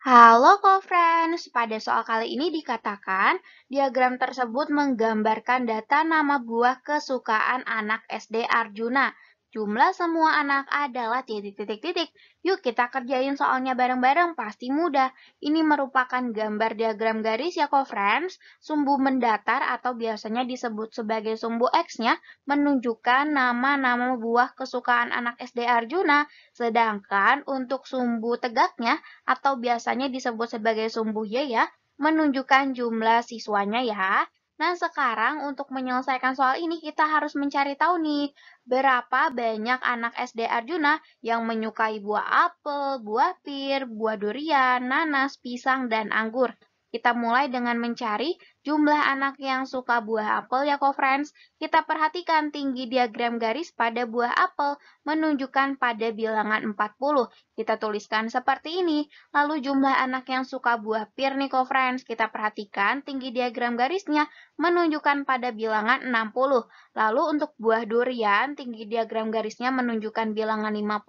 Halo co-friends, pada soal kali ini dikatakan diagram tersebut menggambarkan data nama buah kesukaan anak SD Arjuna Jumlah semua anak adalah titik-titik-titik. Yuk kita kerjain soalnya bareng-bareng, pasti mudah. Ini merupakan gambar diagram garis ya kok friends. Sumbu mendatar atau biasanya disebut sebagai sumbu X-nya menunjukkan nama-nama buah kesukaan anak SD Arjuna. Sedangkan untuk sumbu tegaknya atau biasanya disebut sebagai sumbu Y ya, menunjukkan jumlah siswanya ya. Nah, sekarang untuk menyelesaikan soal ini kita harus mencari tahu nih, berapa banyak anak SD Arjuna yang menyukai buah apel, buah pir, buah durian, nanas, pisang, dan anggur. Kita mulai dengan mencari Jumlah anak yang suka buah apel ya co-friends, kita perhatikan tinggi diagram garis pada buah apel menunjukkan pada bilangan 40. Kita tuliskan seperti ini. Lalu jumlah anak yang suka buah pir nih co-friends, kita perhatikan tinggi diagram garisnya menunjukkan pada bilangan 60. Lalu untuk buah durian, tinggi diagram garisnya menunjukkan bilangan 50.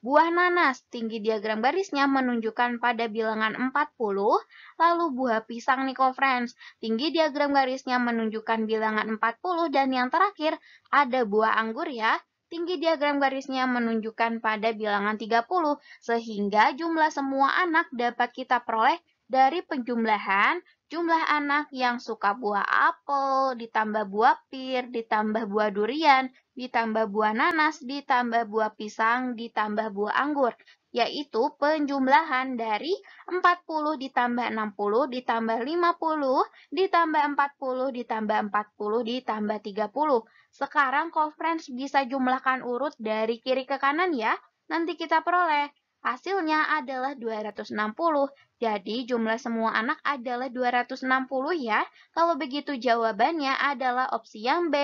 Buah nanas, tinggi diagram garisnya menunjukkan pada bilangan 40, lalu buah pisang nih friends Tinggi diagram garisnya menunjukkan bilangan 40 dan yang terakhir ada buah anggur ya. Tinggi diagram garisnya menunjukkan pada bilangan 30 sehingga jumlah semua anak dapat kita peroleh dari penjumlahan, jumlah anak yang suka buah apel, ditambah buah pir, ditambah buah durian, ditambah buah nanas, ditambah buah pisang, ditambah buah anggur, yaitu penjumlahan dari 40 ditambah 60 ditambah 50 ditambah 40 ditambah 40 ditambah 30. Sekarang conference bisa jumlahkan urut dari kiri ke kanan ya, nanti kita peroleh Hasilnya adalah 260. Jadi jumlah semua anak adalah 260 ya. Kalau begitu jawabannya adalah opsi yang B.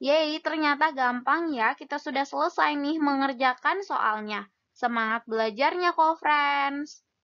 Yeay, ternyata gampang ya. Kita sudah selesai nih mengerjakan soalnya. Semangat belajarnya kok, friends!